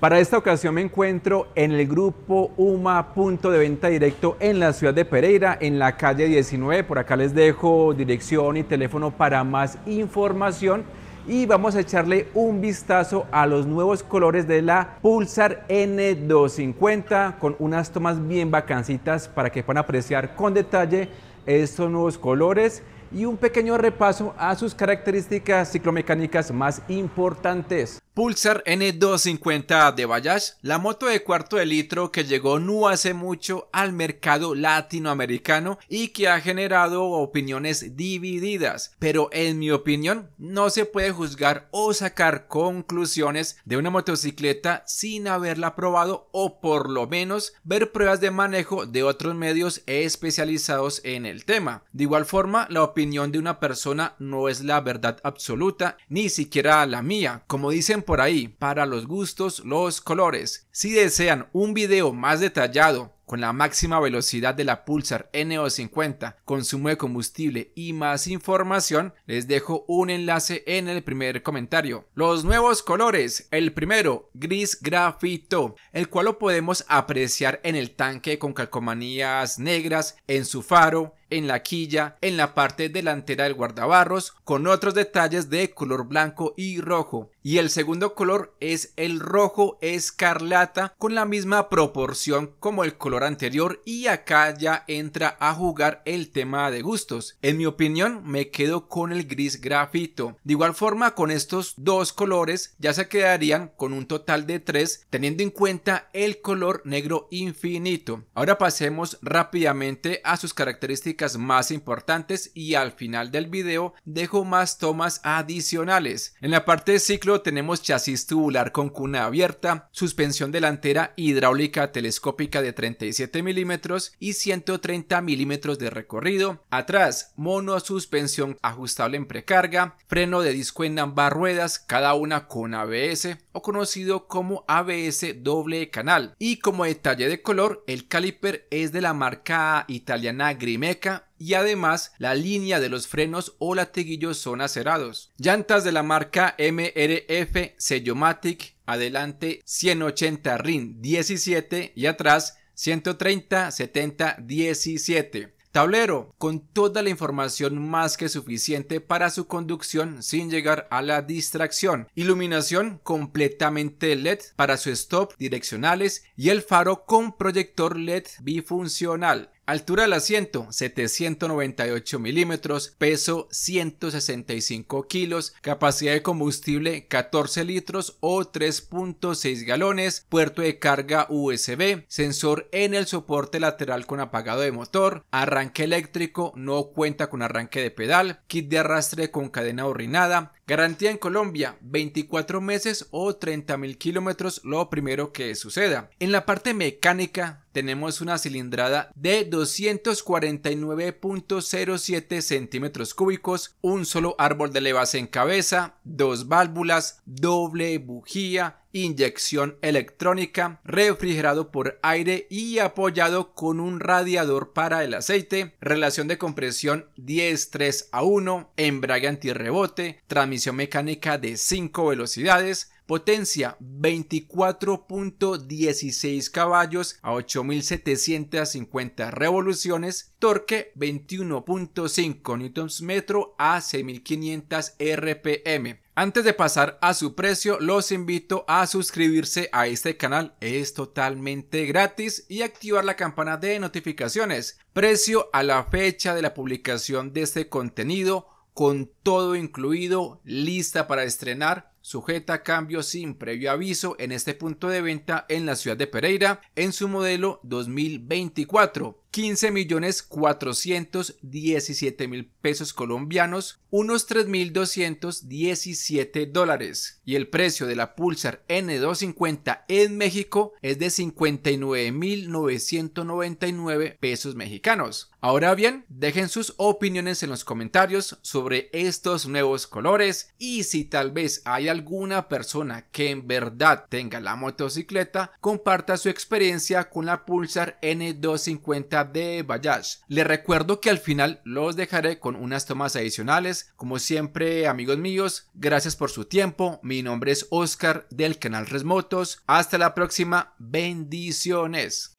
Para esta ocasión me encuentro en el grupo UMA Punto de Venta Directo en la ciudad de Pereira, en la calle 19. Por acá les dejo dirección y teléfono para más información. Y vamos a echarle un vistazo a los nuevos colores de la Pulsar N250 con unas tomas bien vacancitas para que puedan apreciar con detalle estos nuevos colores y un pequeño repaso a sus características ciclomecánicas más importantes. Pulsar N250 de Bajaj, la moto de cuarto de litro que llegó no hace mucho al mercado latinoamericano y que ha generado opiniones divididas, pero en mi opinión no se puede juzgar o sacar conclusiones de una motocicleta sin haberla probado o por lo menos ver pruebas de manejo de otros medios especializados en el tema. De igual forma, la opinión de una persona no es la verdad absoluta, ni siquiera la mía. Como dicen por ahí, para los gustos, los colores. Si desean un video más detallado con la máxima velocidad de la Pulsar NO50, consumo de combustible y más información, les dejo un enlace en el primer comentario. Los nuevos colores. El primero, gris grafito, el cual lo podemos apreciar en el tanque con calcomanías negras, en su faro, en la quilla, en la parte delantera del guardabarros, con otros detalles de color blanco y rojo. Y el segundo color es el rojo escarlata, con la misma proporción como el color anterior y acá ya entra a jugar el tema de gustos. En mi opinión me quedo con el gris grafito. De igual forma con estos dos colores ya se quedarían con un total de tres teniendo en cuenta el color negro infinito. Ahora pasemos rápidamente a sus características más importantes y al final del video dejo más tomas adicionales. En la parte de ciclo tenemos chasis tubular con cuna abierta, suspensión delantera hidráulica telescópica de 30 milímetros y 130 milímetros de recorrido. Atrás, mono suspensión ajustable en precarga, freno de disco en ambas ruedas, cada una con ABS o conocido como ABS doble canal. Y como detalle de color, el caliper es de la marca italiana Grimeca y además la línea de los frenos o latiguillos son acerados. Llantas de la marca MRF Sellomatic, adelante 180 RIN 17 y atrás 130 70 17. Tablero con toda la información más que suficiente para su conducción sin llegar a la distracción. Iluminación completamente LED para su stop direccionales y el faro con proyector LED bifuncional. Altura del asiento 798 milímetros, peso 165 kilos, capacidad de combustible 14 litros o 3.6 galones, puerto de carga USB, sensor en el soporte lateral con apagado de motor, arranque eléctrico, no cuenta con arranque de pedal, kit de arrastre con cadena orrinada, Garantía en Colombia, 24 meses o 30 mil kilómetros, lo primero que suceda. En la parte mecánica tenemos una cilindrada de 249.07 centímetros cúbicos, un solo árbol de levas en cabeza, dos válvulas, doble bujía inyección electrónica, refrigerado por aire y apoyado con un radiador para el aceite, relación de compresión 10-3 a 1, embrague antirrebote, transmisión mecánica de 5 velocidades, potencia 24.16 caballos a 8.750 revoluciones, torque 21.5 Nm a 6.500 RPM, antes de pasar a su precio, los invito a suscribirse a este canal, es totalmente gratis, y activar la campana de notificaciones. Precio a la fecha de la publicación de este contenido, con todo incluido, lista para estrenar, sujeta a cambio sin previo aviso en este punto de venta en la ciudad de Pereira en su modelo 2024. 15 millones 417 mil pesos colombianos, unos 3,217 dólares. Y el precio de la Pulsar N250 en México es de 59,999 pesos mexicanos. Ahora bien, dejen sus opiniones en los comentarios sobre estos nuevos colores y si tal vez hay alguna persona que en verdad tenga la motocicleta, comparta su experiencia con la Pulsar N250 de Les recuerdo que al final los dejaré con unas tomas adicionales. Como siempre, amigos míos, gracias por su tiempo. Mi nombre es Oscar del canal Resmotos. Hasta la próxima. Bendiciones.